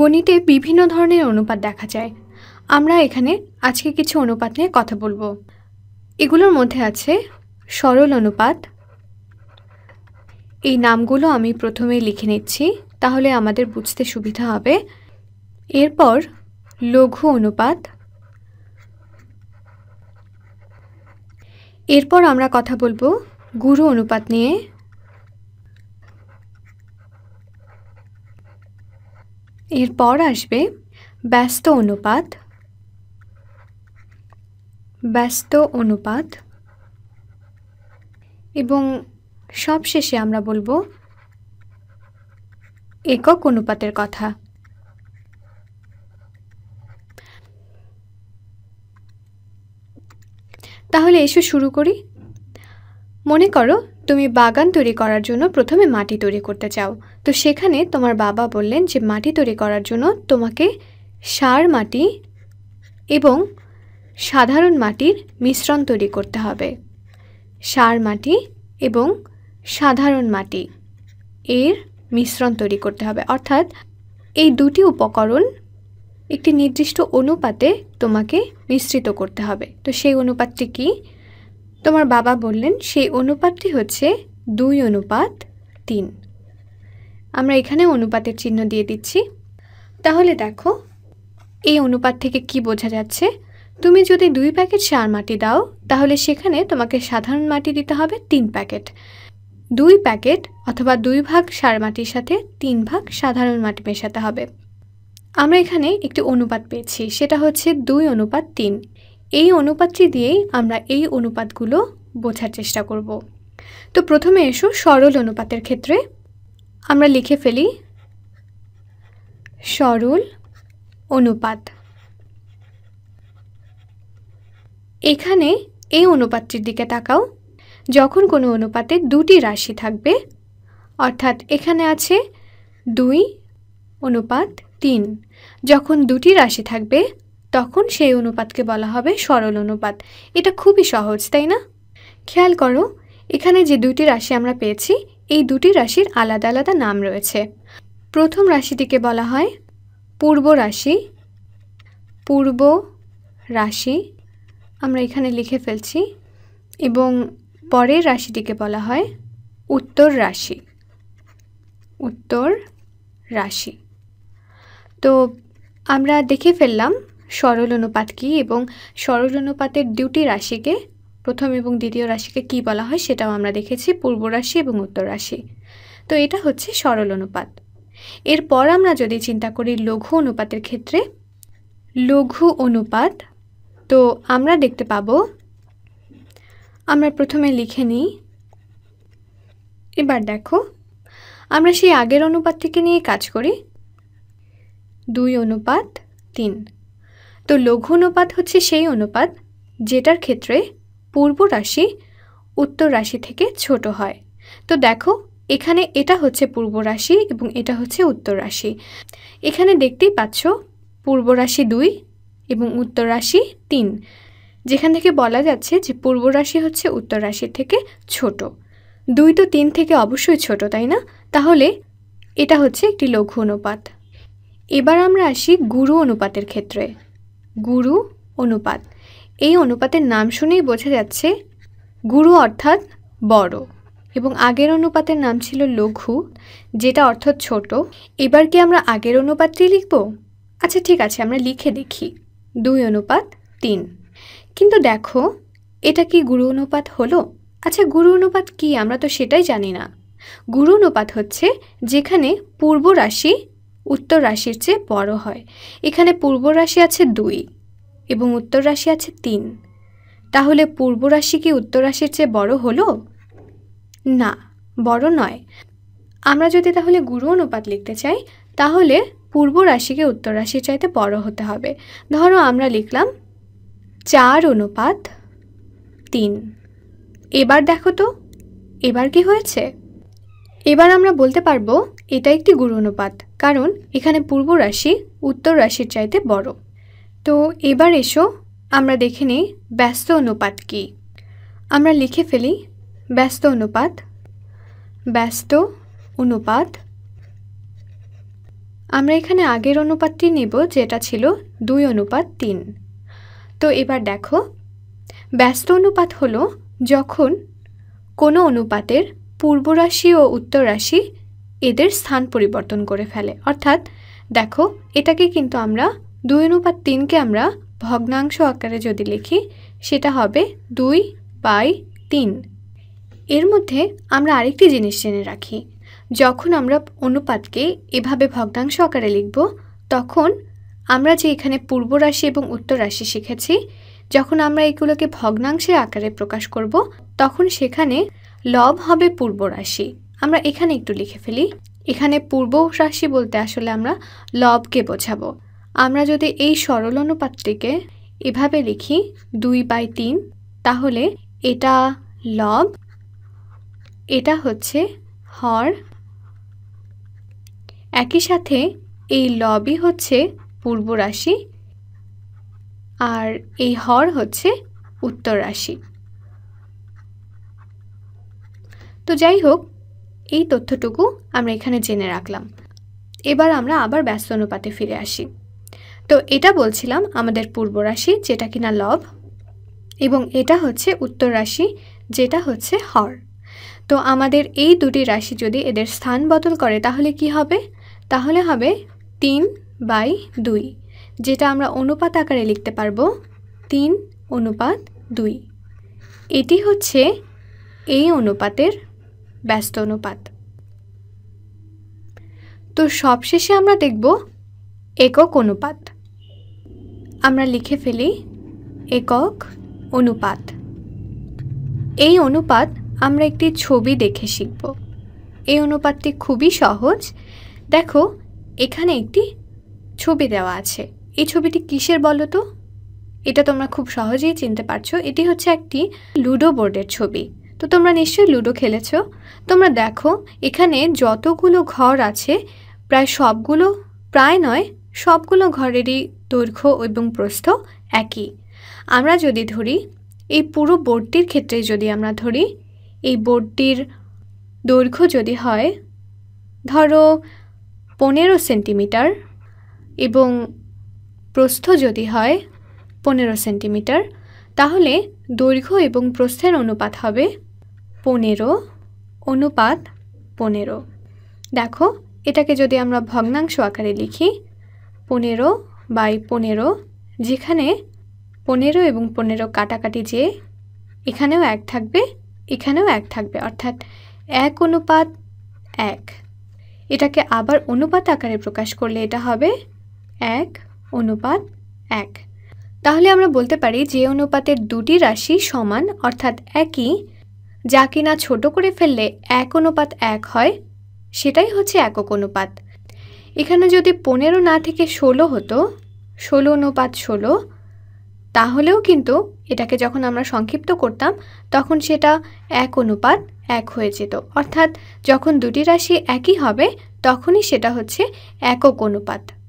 গণিতে বিভিন্ন ধরনের অনুপাত দেখা যায় আমরা এখানে আজকে কিছু অনুপাত নিয়ে কথা বলবো এগুলোর মধ্যে আছে সরল অনুপাত এই নামগুলো আমি প্রথমে লিখে নিচ্ছি তাহলে আমাদের বুঝতে সুবিধা হবে এরপর লঘু অনুপাত এরপর আমরা কথা বলবো গুরু অনুপাত নিয়ে এরপর আসবে ব্যস্ত অনুপাত ব্যস্ত অনুপাত এবং সবশেষে আমরা বলবো একক অনুপাতের কথা তাহলে এসো শুরু করি মনে করো তুমি বাগান তৈরি করার জন্য প্রথমে মাটি তৈরি করতে চাও তো সেখানে তোমার বাবা বললেন যে মাটি তৈরি করার জন্য তোমাকে সার মাটি এবং সাধারণ মাটির মিশ্রণ তৈরি করতে হবে সার মাটি এবং সাধারণ মাটি এর মিশ্রণ তৈরি করতে হবে অর্থাৎ এই দুটি উপকরণ একটি নির্দিষ্ট অনুপাতে তোমাকে মিশ্রিত করতে হবে তো সেই অনুপাতটি কী তোমার বাবা বললেন সেই অনুপাতটি হচ্ছে দুই অনুপাত তিন আমরা এখানে অনুপাতের চিহ্ন দিয়ে দিচ্ছি তাহলে দেখো এই অনুপাত থেকে কি বোঝা যাচ্ছে তুমি যদি দুই প্যাকেট সার মাটি দাও তাহলে সেখানে তোমাকে সাধারণ মাটি দিতে হবে তিন প্যাকেট দুই প্যাকেট অথবা দুই ভাগ সার মাটির সাথে তিন ভাগ সাধারণ মাটি মেশাতে হবে আমরা এখানে একটি অনুপাত পেয়েছি সেটা হচ্ছে দুই অনুপাত তিন এই অনুপাতটি দিয়েই আমরা এই অনুপাতগুলো বোঝার চেষ্টা করব তো প্রথমে এসো সরল অনুপাতের ক্ষেত্রে আমরা লিখে ফেলি সরল অনুপাত এখানে এই অনুপাতটির দিকে তাকাও যখন কোনো অনুপাতে দুটি রাশি থাকবে অর্থাৎ এখানে আছে দুই অনুপাত তিন যখন দুটি রাশি থাকবে তখন সেই অনুপাতকে বলা হবে সরল অনুপাত এটা খুবই সহজ তাই না খেয়াল করো এখানে যে দুটি রাশি আমরা পেয়েছি এই দুটি রাশির আলাদা আলাদা নাম রয়েছে প্রথম রাশিটিকে বলা হয় পূর্ব রাশি পূর্ব রাশি আমরা এখানে লিখে ফেলছি এবং পরের রাশিটিকে বলা হয় উত্তর রাশি উত্তর রাশি তো আমরা দেখে ফেললাম সরল অনুপাত কী এবং সরল অনুপাতের দুটি রাশিকে প্রথম এবং দ্বিতীয় রাশিকে কি বলা হয় সেটাও আমরা দেখেছি পূর্ব রাশি এবং উত্তর রাশি তো এটা হচ্ছে সরল অনুপাত এরপর আমরা যদি চিন্তা করি লঘু অনুপাতের ক্ষেত্রে লঘু অনুপাত তো আমরা দেখতে পাব আমরা প্রথমে লিখে নিই এবার দেখো আমরা সেই আগের অনুপাত থেকে নিয়ে কাজ করি দুই অনুপাত তিন তো লঘু অনুপাত হচ্ছে সেই অনুপাত যেটার ক্ষেত্রে পূর্ব রাশি উত্তর রাশি থেকে ছোট হয় তো দেখো এখানে এটা হচ্ছে পূর্ব রাশি এবং এটা হচ্ছে উত্তর রাশি এখানে দেখতেই পাচ্ছ পূর্ব রাশি দুই এবং উত্তর রাশি তিন যেখান থেকে বলা যাচ্ছে যে পূর্ব রাশি হচ্ছে উত্তর রাশির থেকে ছোট দুই তো তিন থেকে অবশ্যই ছোট তাই না তাহলে এটা হচ্ছে একটি লঘু অনুপাত এবার আমরা আসি গুরু অনুপাতের ক্ষেত্রে গুরু অনুপাত এই অনুপাতের নাম শুনেই বোঝা যাচ্ছে গুরু অর্থাৎ বড় এবং আগের অনুপাতের নাম ছিল লঘু যেটা অর্থাৎ ছোট এবার কি আমরা আগের অনুপাতটি লিখব আচ্ছা ঠিক আছে আমরা লিখে দেখি দুই অনুপাত তিন কিন্তু দেখো এটা কি গুরু অনুপাত হলো আচ্ছা গুরু অনুপাত কি আমরা তো সেটাই জানি না গুরু অনুপাত হচ্ছে যেখানে পূর্ব রাশি উত্তর রাশির চেয়ে বড় হয় এখানে পূর্ব রাশি আছে দুই এবং উত্তর রাশি আছে তিন তাহলে পূর্ব রাশি কি উত্তর রাশির চেয়ে বড় হলো না বড় নয় আমরা যদি তাহলে গুরু অনুপাত লিখতে চাই তাহলে পূর্ব রাশিকে উত্তর রাশির চাইতে বড় হতে হবে ধরো আমরা লিখলাম চার অনুপাত তিন এবার দেখো তো এবার কি হয়েছে এবার আমরা বলতে পারবো এটা একটি গুরু অনুপাত কারণ এখানে পূর্ব রাশি উত্তর রাশির চাইতে বড় তো এবার এসো আমরা দেখে নিই ব্যস্ত অনুপাত কি আমরা লিখে ফেলি ব্যস্ত অনুপাত ব্যস্ত অনুপাত আমরা এখানে আগের অনুপাতটি নেব যেটা ছিল দুই অনুপাত তিন তো এবার দেখো ব্যস্ত অনুপাত হলো যখন কোনো অনুপাতের পূর্ব রাশি ও উত্তর রাশি এদের স্থান পরিবর্তন করে ফেলে অর্থাৎ দেখো এটাকে কিন্তু আমরা দুই অনুপাত তিনকে আমরা ভগ্নাংশ আকারে যদি লিখি সেটা হবে দুই বাই তিন এর মধ্যে আমরা আরেকটি জিনিস জেনে রাখি যখন আমরা অনুপাতকে এভাবে ভগ্নাংশ আকারে লিখব তখন আমরা যে এখানে পূর্ব রাশি এবং উত্তর রাশি শিখেছি যখন আমরা এগুলোকে ভগ্নাংশের আকারে প্রকাশ করব তখন সেখানে লব হবে পূর্ব রাশি আমরা এখানে একটু লিখে ফেলি এখানে পূর্ব রাশি বলতে আসলে আমরা লবকে বোঝাবো আমরা যদি এই সরল অনুপাতটিকে এভাবে লিখি দুই বাই তিন তাহলে এটা লব এটা হচ্ছে হর একই সাথে এই লবই হচ্ছে পূর্ব রাশি আর এই হর হচ্ছে উত্তর রাশি তো যাই হোক এই তথ্যটুকু আমরা এখানে জেনে রাখলাম এবার আমরা আবার ব্যস্ত অনুপাতে ফিরে আসি তো এটা বলছিলাম আমাদের পূর্ব রাশি যেটা কিনা লব এবং এটা হচ্ছে উত্তর রাশি যেটা হচ্ছে হর তো আমাদের এই দুটি রাশি যদি এদের স্থান বদল করে তাহলে কি হবে তাহলে হবে তিন বাই দুই যেটা আমরা অনুপাত আকারে লিখতে পারবো তিন অনুপাত দুই এটি হচ্ছে এই অনুপাতের ব্যস্ত অনুপাত তো সবশেষে আমরা দেখব একক অনুপাত আমরা লিখে ফেলি একক অনুপাত এই অনুপাত আমরা একটি ছবি দেখে শিখব এই অনুপাতটি খুবই সহজ দেখো এখানে একটি ছবি দেওয়া আছে এই ছবিটি কিসের বলো তো এটা তোমরা খুব সহজেই চিনতে পারছো এটি হচ্ছে একটি লুডো বোর্ডের ছবি তো তোমরা নিশ্চয়ই লুডো খেলেছ তোমরা দেখো এখানে যতগুলো ঘর আছে প্রায় সবগুলো প্রায় নয় সবগুলো ঘরেরই দৈর্ঘ্য এবং প্রস্থ একই আমরা যদি ধরি এই পুরো বোর্ডটির ক্ষেত্রে যদি আমরা ধরি এই বোর্ডটির দৈর্ঘ্য যদি হয় ধরো পনেরো সেন্টিমিটার এবং প্রস্থ যদি হয় পনেরো সেন্টিমিটার তাহলে দৈর্ঘ্য এবং প্রস্থের অনুপাত হবে পনেরো অনুপাত পনেরো দেখো এটাকে যদি আমরা ভগ্নাংশ আকারে লিখি পনেরো বাই পনেরো যেখানে পনেরো এবং পনেরো কাটাকাটি যে এখানেও এক থাকবে এখানেও এক থাকবে অর্থাৎ এক অনুপাত এক এটাকে আবার অনুপাত আকারে প্রকাশ করলে এটা হবে এক অনুপাত এক তাহলে আমরা বলতে পারি যে অনুপাতের দুটি রাশি সমান অর্থাৎ একই যা কিনা ছোট করে ফেললে এক অনুপাত এক হয় সেটাই হচ্ছে একক অনুপাত এখানে যদি পনেরো না থেকে ষোলো হতো ষোলো অনুপাত ষোলো তাহলেও কিন্তু এটাকে যখন আমরা সংক্ষিপ্ত করতাম তখন সেটা এক অনুপাত এক হয়ে যেত অর্থাৎ যখন দুটি রাশি একই হবে তখনই সেটা হচ্ছে একক অনুপাত